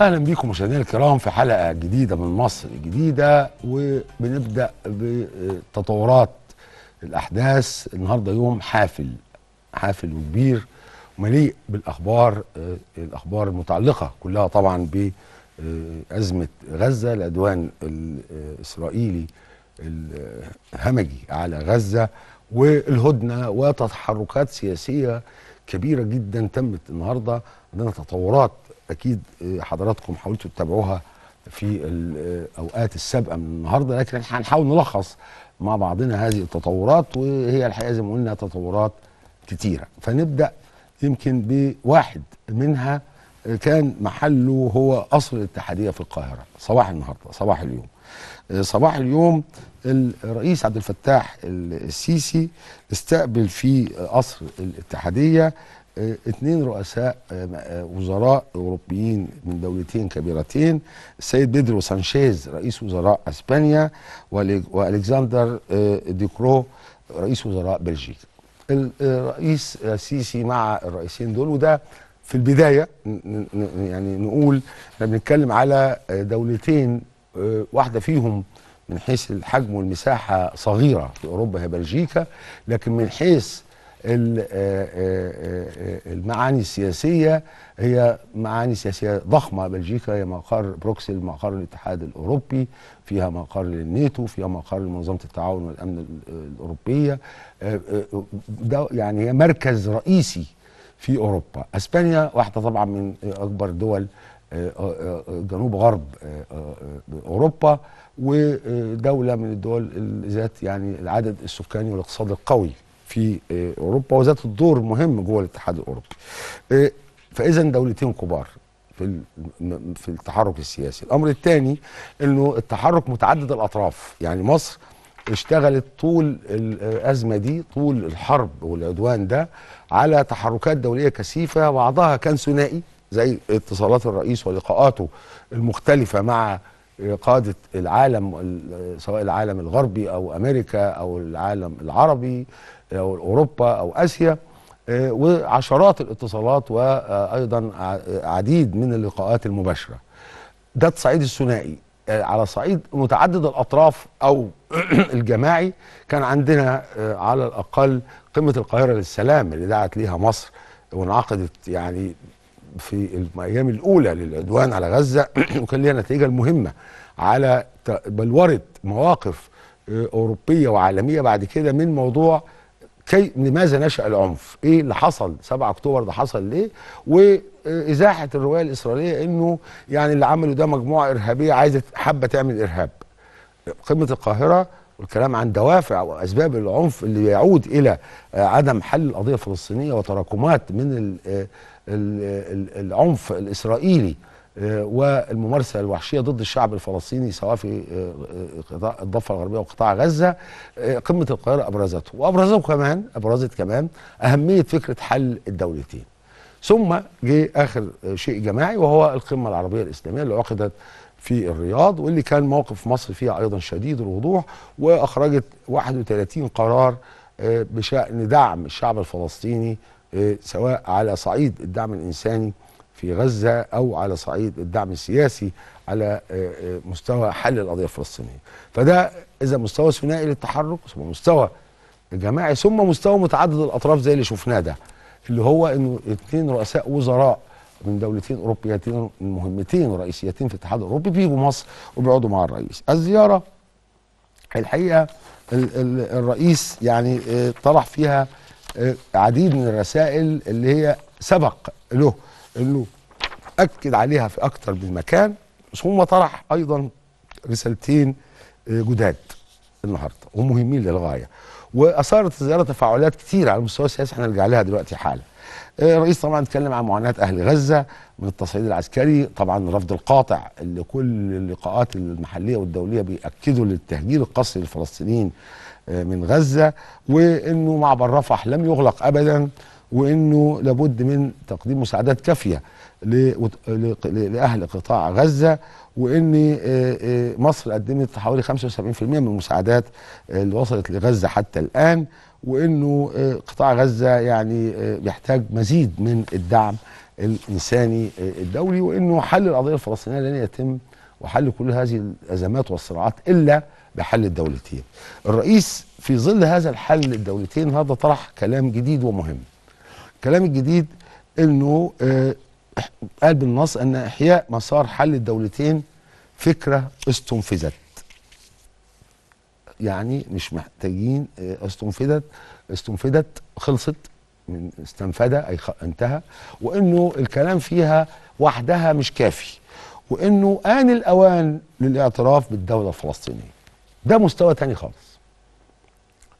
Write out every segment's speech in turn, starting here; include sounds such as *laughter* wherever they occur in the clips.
اهلا بيكم مشاهدينا الكرام في حلقه جديده من مصر الجديده وبنبدا بتطورات الاحداث النهارده يوم حافل حافل وكبير مليء بالاخبار الاخبار المتعلقه كلها طبعا بازمه غزه العدوان الاسرائيلي الهمجي على غزه والهدنه وتحركات سياسيه كبيره جدا تمت النهارده عندنا تطورات اكيد آه، حضراتكم حاولتوا تتابعوها في الاوقات آه، السابقه من النهارده لكن احنا هنحاول نلخص مع بعضنا هذه التطورات وهي الحقيقه زي ما قلنا تطورات كتيره فنبدا يمكن بواحد منها آه، كان محله هو قصر الاتحاديه في القاهره صباح النهارده صباح اليوم صباح اليوم الرئيس عبد الفتاح السيسي استقبل في قصر الاتحاديه اثنين آه، رؤساء آه، آه، وزراء اوروبيين من دولتين كبيرتين السيد بيدرو سانشيز رئيس وزراء اسبانيا والكسندر ديكرو رئيس وزراء بلجيكا الرئيس السيسي مع الرئيسين دول وده في البدايه يعني نقول احنا بنتكلم على دولتين واحده فيهم من حيث الحجم والمساحه صغيره في اوروبا هي بلجيكا لكن من حيث آه، آه، آه، المعاني السياسية هي معاني سياسية ضخمة بلجيكا هي مقر بروكسل مقر الاتحاد الأوروبي فيها مقر للنيتو فيها مقر لمنظمة التعاون والأمن الأوروبية ده يعني هي مركز رئيسي في أوروبا أسبانيا واحدة طبعا من أكبر دول جنوب غرب أوروبا ودولة من الدول ذات يعني العدد السكاني والاقتصاد القوي في آه، اوروبا وذات الدور مهم جوه الاتحاد الاوروبي. آه، فاذا دولتين كبار في في التحرك السياسي. الامر الثاني انه التحرك متعدد الاطراف، يعني مصر اشتغلت طول الازمه آه، دي طول الحرب والعدوان ده على تحركات دوليه كثيفه بعضها كان ثنائي زي اتصالات الرئيس ولقاءاته المختلفه مع قادة العالم سواء العالم الغربي أو أمريكا أو العالم العربي او اوروبا او اسيا آه، وعشرات الاتصالات وايضا عديد من اللقاءات المباشره ده الصعيد الثنائي آه، على صعيد متعدد الاطراف او *clears throat* الجماعي كان عندنا آه، على الاقل قمه القاهره للسلام اللي دعت ليها مصر وانعقدت يعني في الايام الاولى للعدوان على غزه *clears throat* وكان ليها نتيجه المهمه على بلوره مواقف اوروبيه وعالميه بعد كده من موضوع كي لماذا نشا العنف؟ ايه اللي حصل 7 اكتوبر ده حصل ليه؟ وازاحه الروايه الاسرائيليه انه يعني اللي عمله ده مجموعه ارهابيه عايزه حابه تعمل ارهاب. قمه القاهره والكلام عن دوافع واسباب العنف اللي يعود الى عدم حل القضيه الفلسطينيه وتراكمات من العنف الاسرائيلي آه، والممارسه الوحشيه ضد الشعب الفلسطيني سواء في آه، آه، الضفه الغربيه وقطاع غزه قمه القاهره ابرزته وابرزته كمان ابرزت كمان اهميه فكره حل الدولتين ثم جه اخر شيء جماعي وهو القمه العربيه الاسلاميه اللي عقدت في الرياض واللي كان موقف مصر فيها ايضا شديد الوضوح واخرجت 31 قرار بشان دعم الشعب الفلسطيني سواء على صعيد الدعم الانساني في غزة أو على صعيد الدعم السياسي على آه، آه، مستوى حل القضية الفلسطينية فده إذا مستوى ثنائي للتحرك ثم مستوى الجماعي ثم مستوى متعدد الأطراف زي اللي شفناه ده اللي هو إنه اثنين رؤساء وزراء من دولتين أوروبيتين مهمتين ورئيسيتين في الاتحاد الأوروبي بيجوا مصر وبيقعدوا مع الرئيس الزيارة الحقيقة الرئيس يعني آه، طرح فيها عديد من الرسائل اللي هي سبق له انه اكد عليها في اكثر من مكان ثم طرح ايضا رسالتين آه، جداد النهارده ومهمين للغايه واثارت الزياره تفاعلات كثيره على المستوى السياسي احنا نرجع لها دلوقتي حالا آه، الرئيس طبعا اتكلم عن معاناه اهل غزه من التصعيد العسكري طبعا الرفض القاطع اللي كل اللقاءات المحليه والدوليه بياكدوا للتهجير القسري للفلسطينيين آه، من غزه وانه معبر رفح لم يغلق ابدا وانه لابد من تقديم مساعدات كافيه لاهل قطاع غزه وان آه، آه، مصر قدمت حوالي 75% من المساعدات آه، اللي وصلت لغزه حتى الان وانه قطاع غزه يعني بيحتاج مزيد من الدعم الانساني الدولي وانه حل القضيه الفلسطينيه لن يتم وحل كل هذه الازمات والصراعات الا بحل الدولتين. الرئيس في ظل هذا الحل الدولتين هذا طرح كلام جديد ومهم. الكلام الجديد انه آه، قال بالنص ان احياء مسار حل الدولتين فكره استنفذت يعني مش محتاجين آه، استنفذت استنفذت خلصت من استنفد اي انتهى وانه الكلام فيها وحدها مش كافي وانه ان الاوان للاعتراف بالدوله الفلسطينيه ده مستوى تاني خالص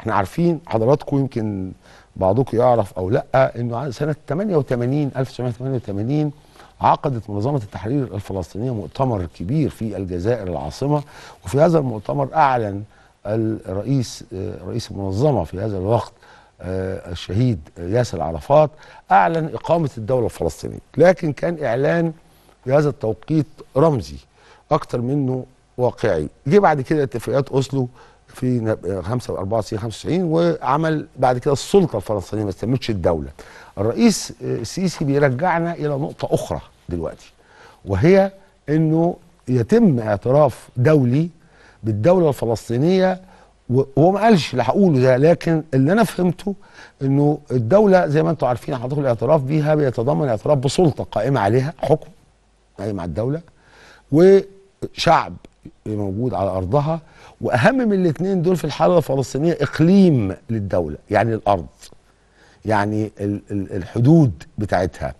احنا عارفين حضراتكم يمكن بعضكم يعرف او لا انه سنه 88 1988 عقدت منظمه التحرير الفلسطينيه مؤتمر كبير في الجزائر العاصمه وفي هذا المؤتمر اعلن الرئيس رئيس المنظمه في هذا الوقت آه، الشهيد ياسر عرفات اعلن اقامه الدوله الفلسطينيه لكن كان اعلان في هذا التوقيت رمزي أكثر منه واقعي جه بعد كده اتفاقيات اوسلو في 5 95 وعمل بعد كده السلطه الفلسطينيه ما استلمتش الدوله. الرئيس آه، السيسي بيرجعنا الى نقطه اخرى دلوقتي وهي انه يتم اعتراف دولي بالدوله الفلسطينيه وهو ما قالش اللي هقوله ده لكن اللي انا فهمته انه الدوله زي ما انتم عارفين حضرتك الاعتراف بيها بيتضمن اعتراف بسلطه قائمه عليها حكم قائم على الدوله وشعب موجود على ارضها واهم من الاثنين دول في الحاله الفلسطينيه اقليم للدوله يعني الارض يعني الحدود بتاعتها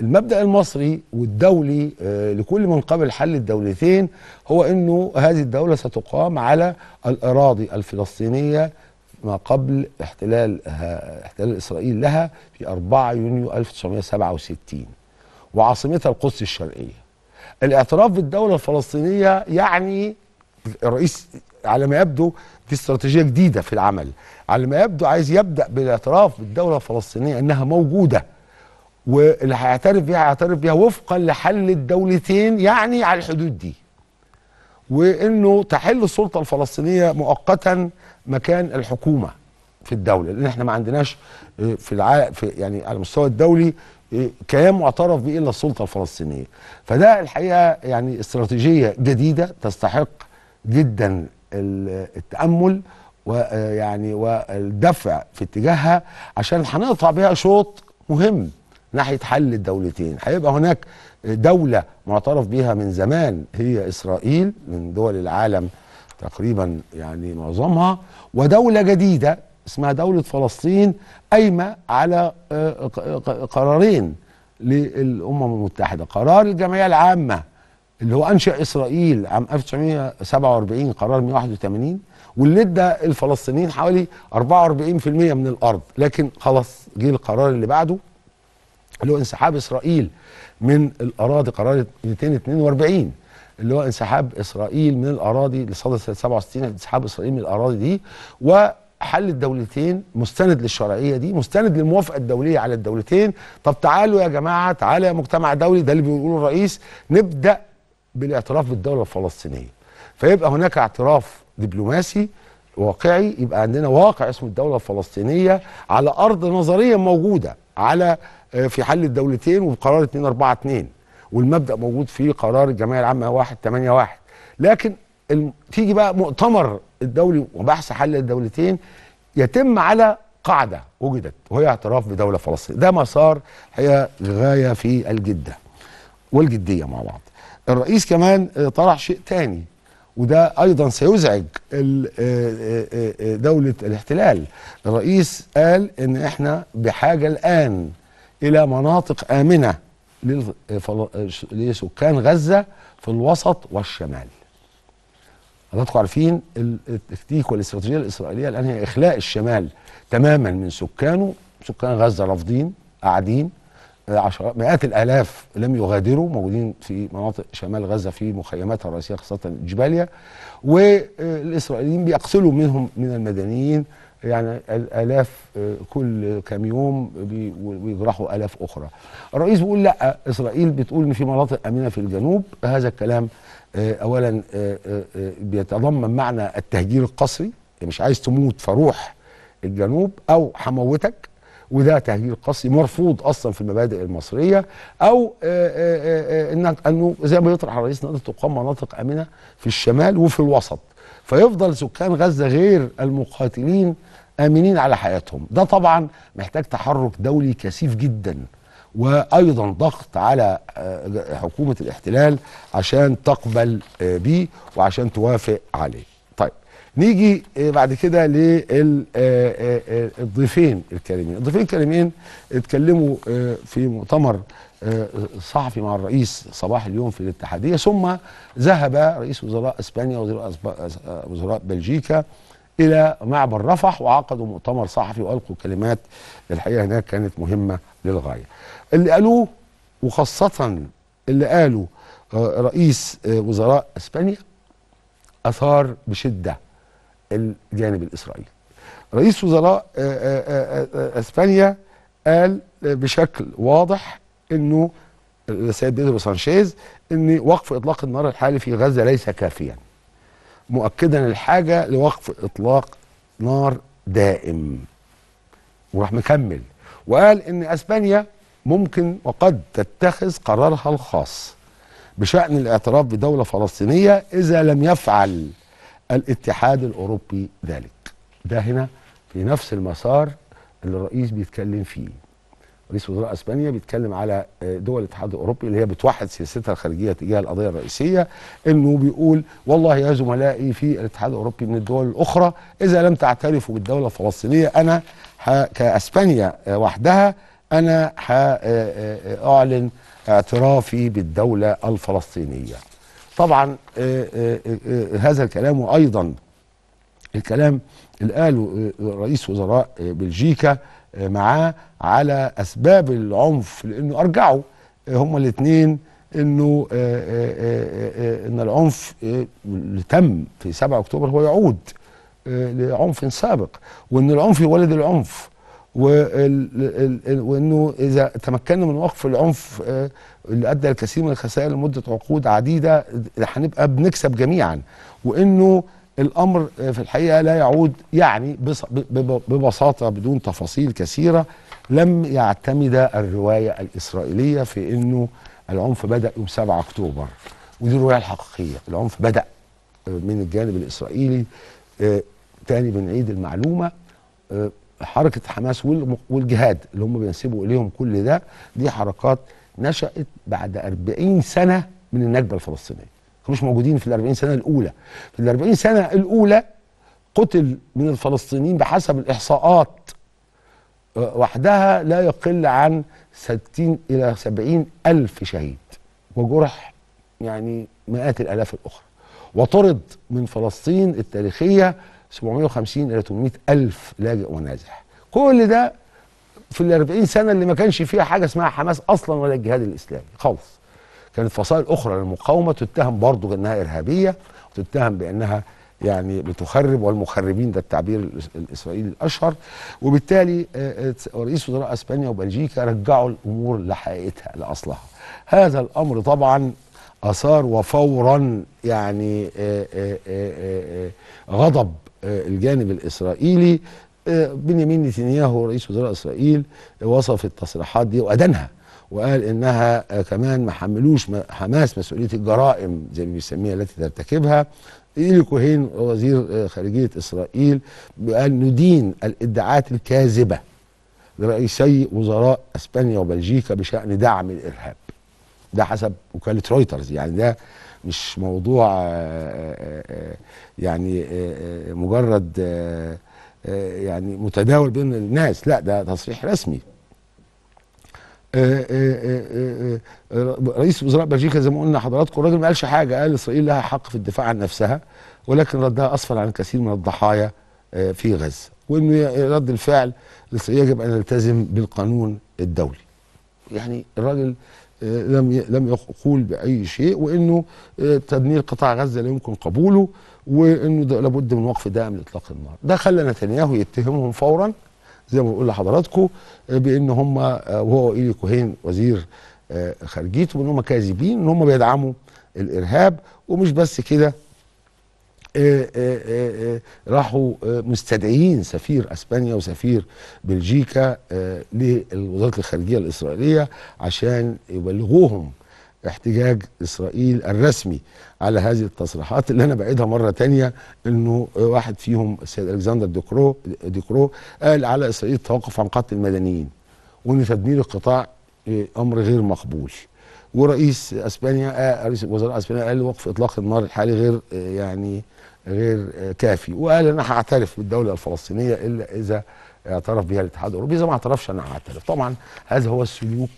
المبدا المصري والدولي آه، لكل من قبل حل الدولتين هو انه هذه الدوله ستقام على الاراضي الفلسطينيه ما قبل احتلال آه، احتلال اسرائيل لها في 4 يونيو 1967 وعاصمتها القدس الشرقيه الاعتراف بالدوله الفلسطينيه يعني الرئيس على ما يبدو دي استراتيجيه جديده في العمل على ما يبدو عايز يبدا بالاعتراف بالدوله الفلسطينيه انها موجوده واللي هيعترف بيها هيعترف بيها وفقا لحل الدولتين يعني على الحدود دي وانه تحل السلطه الفلسطينيه مؤقتا مكان الحكومه في الدوله لان احنا ما عندناش آه، في, الع... في يعني على المستوى الدولي آه، كيان معترف به الا السلطه الفلسطينيه فده الحقيقه يعني استراتيجيه جديده تستحق جدا التامل ويعني والدفع في اتجاهها عشان هنقطع بها شوط مهم ناحيه حل الدولتين هيبقى هناك دوله معترف بها من زمان هي اسرائيل من دول العالم تقريبا يعني معظمها ودوله جديده اسمها دوله فلسطين قايمه على آه، قرارين للامم المتحده قرار الجمعيه العامه اللي هو انشا اسرائيل عام 1947 قرار 181 واللي ادى الفلسطينيين حوالي 44% من الارض لكن خلاص جه القرار اللي بعده اللي هو انسحاب اسرائيل من الاراضي قرار 242 اللي هو انسحاب اسرائيل من الاراضي صدر سنه 67 انسحاب اسرائيل من الاراضي دي وحل الدولتين مستند للشرعيه دي مستند للموافقه الدوليه على الدولتين طب تعالوا يا جماعه تعالوا يا مجتمع دولي ده اللي بيقوله الرئيس نبدا بالاعتراف بالدوله الفلسطينيه فيبقى هناك اعتراف دبلوماسي واقعي يبقى عندنا واقع اسمه الدوله الفلسطينيه على ارض نظريا موجوده على آه، في حل الدولتين وبقرار 242 والمبدا موجود في قرار الجمعيه العامه 181 لكن تيجي بقى مؤتمر الدولي وبحث حل الدولتين يتم على قاعده وجدت وهي اعتراف بدوله فلسطينية ده مسار هي غايه في الجده والجديه مع بعض الرئيس كمان آه، طرح شيء تاني وده ايضا سيزعج آه، آه، دوله الاحتلال الرئيس قال ان احنا بحاجه الان الى مناطق امنه لسكان غزه في الوسط والشمال حضراتكم عارفين التكتيك والاستراتيجيه الاسرائيليه الان هي اخلاء الشمال تماما من سكانه سكان غزه رافضين قاعدين عشرات مئات الالاف لم يغادروا موجودين في مناطق شمال غزه في مخيماتها الرئيسيه خاصه جباليا والاسرائيليين بيقتلوا منهم من المدنيين يعني الالاف آه، كل كام يوم بيجرحوا الاف اخرى. الرئيس بيقول لا اسرائيل بتقول ان في مناطق امنه في الجنوب هذا الكلام آه، اولا آه، بيتضمن معنى التهجير القسري يعني مش عايز تموت فروح الجنوب او حموتك وده تهجير قصي مرفوض اصلا في المبادئ المصريه او آه، آه، آه، انك انه زي ما يطرح الرئيس ان تقام مناطق امنه في الشمال وفي الوسط فيفضل سكان غزه غير المقاتلين امنين على حياتهم ده طبعا محتاج تحرك دولي كثيف جدا وايضا ضغط على حكومه الاحتلال عشان تقبل بيه وعشان توافق عليه نيجي آه، بعد كده للضيفين آه، آه، الكريمين الضيفين الكريمين اتكلموا في مؤتمر صحفي مع الرئيس صباح اليوم في الاتحادية ثم ذهب رئيس وزراء اسبانيا وزراء, وزراء بلجيكا الى معبر رفح وعقدوا مؤتمر صحفي والقوا كلمات الحقيقه هناك كانت مهمه للغايه. اللي قالوه وخاصه اللي قاله رئيس وزراء اسبانيا اثار بشده الجانب الإسرائيلي رئيس وزراء آه، آه، آه، اسبانيا قال بشكل واضح انه السيد بيدرو سانشيز ان وقف اطلاق النار الحالي في غزه ليس كافيا مؤكدا الحاجه لوقف اطلاق نار دائم وراح مكمل وقال ان اسبانيا ممكن وقد تتخذ قرارها الخاص بشان الاعتراف بدوله فلسطينيه اذا لم يفعل الاتحاد الأوروبي ذلك ده هنا في نفس المسار اللي الرئيس بيتكلم فيه رئيس وزراء اسبانيا بيتكلم على آه، دول الاتحاد الاوروبي اللي هي بتوحد سياستها الخارجيه تجاه القضيه الرئيسيه انه بيقول والله يا زملائي في الاتحاد الاوروبي من الدول الاخرى اذا لم تعترفوا بالدوله الفلسطينيه انا كاسبانيا آه، وحدها انا هاعلن آه، اعترافي بالدوله الفلسطينيه طبعا آه، آه، آه، هذا الكلام وايضا الكلام اللي قاله رئيس وزراء بلجيكا معاه على اسباب العنف لانه ارجعوا هما الاثنين انه ان العنف اللي تم في 7 اكتوبر هو يعود لعنف سابق وان العنف يولد العنف وانه اذا تمكنا من وقف العنف آه، اللي ادى لكثير من الخسائر لمده عقود عديده هنبقى بنكسب جميعا وانه الامر آه، في الحقيقه لا يعود يعني ببساطه بدون تفاصيل كثيره لم يعتمد الروايه الاسرائيليه في انه العنف بدا يوم 7 اكتوبر ودي الروايه الحقيقيه العنف بدا آه، من الجانب الاسرائيلي تاني بنعيد المعلومه حركه حماس والجهاد اللي هم بينسبوا اليهم كل ده دي حركات نشات بعد 40 سنه من النكبه الفلسطينيه كانوش موجودين في ال 40 سنه الاولى في ال 40 سنه الاولى قتل من الفلسطينيين بحسب الاحصاءات أه، وحدها لا يقل عن 60 الى 70 الف شهيد وجرح يعني مئات الالاف الاخرى وطرد من فلسطين التاريخيه 750 الى 800 الف لاجئ ونازح كل ده في ال 40 سنه اللي ما كانش فيها حاجه اسمها حماس اصلا ولا الجهاد الاسلامي خالص كانت فصائل اخرى للمقاومه تتهم برضه بانها ارهابيه وتتهم بانها يعني بتخرب والمخربين ده التعبير الاسرائيلي الاشهر وبالتالي آه، آه، رئيس وزراء اسبانيا وبلجيكا رجعوا الامور لحقيقتها لاصلها هذا الامر طبعا اثار وفورا يعني آه، غضب الجانب الاسرائيلي آه، بنيامين نتنياهو رئيس وزراء اسرائيل آه، وصف التصريحات دي وادانها وقال انها آه، كمان ما حملوش حماس مسؤوليه الجرائم زي ما بيسميها التي ترتكبها إيلي كوهين وزير خارجيه اسرائيل قال ندين الادعاءات الكاذبه لرئيسي وزراء اسبانيا وبلجيكا بشان دعم الارهاب ده حسب وكاله رويترز يعني ده مش موضوع آه، آه، آه، يعني مجرد يعني متداول بين الناس لا ده تصريح رسمي رئيس وزراء بلجيكا زي ما قلنا حضراتكم الراجل ما قالش حاجه قال اسرائيل لها حق في الدفاع عن نفسها ولكن ردها اسفر عن الكثير من الضحايا في غزه وانه رد الفعل الاسرائيلي يجب ان نلتزم بالقانون الدولي يعني الراجل آه، لم لم يقول باي شيء وانه آه، تدمير قطاع غزه لا يمكن قبوله وانه لابد من وقف دائم لاطلاق النار ده خلى نتنياهو يتهمهم فورا زي ما بقول لحضراتكم آه، بان هم وهو ايلي كوهين وزير خارجيته ان هم كاذبين ان هم بيدعموا الارهاب ومش بس كده آه، آه، آه، راحوا مستدعيين سفير اسبانيا وسفير بلجيكا لوزاره الخارجيه الاسرائيليه عشان يبلغوهم احتجاج اسرائيل الرسمي على هذه التصريحات اللي انا بعيدها مره تانية انه واحد فيهم السيد الكسندر ديكرو ديكرو قال على اسرائيل التوقف عن قتل المدنيين وان تدمير القطاع امر غير مقبول ورئيس اسبانيا آه، رئيس وزراء اسبانيا قال وقف اطلاق النار الحالي غير آه، يعني غير آه، كافي وقال انا هعترف بالدوله الفلسطينيه الا اذا اعترف بها الاتحاد الاوروبي اذا ما اعترفش انا هعترف طبعا هذا هو السلوك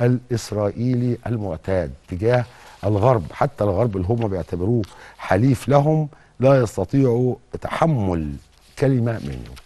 الاسرائيلي المعتاد تجاه الغرب حتى الغرب اللي هم بيعتبروه حليف لهم لا يستطيعوا تحمل كلمه منه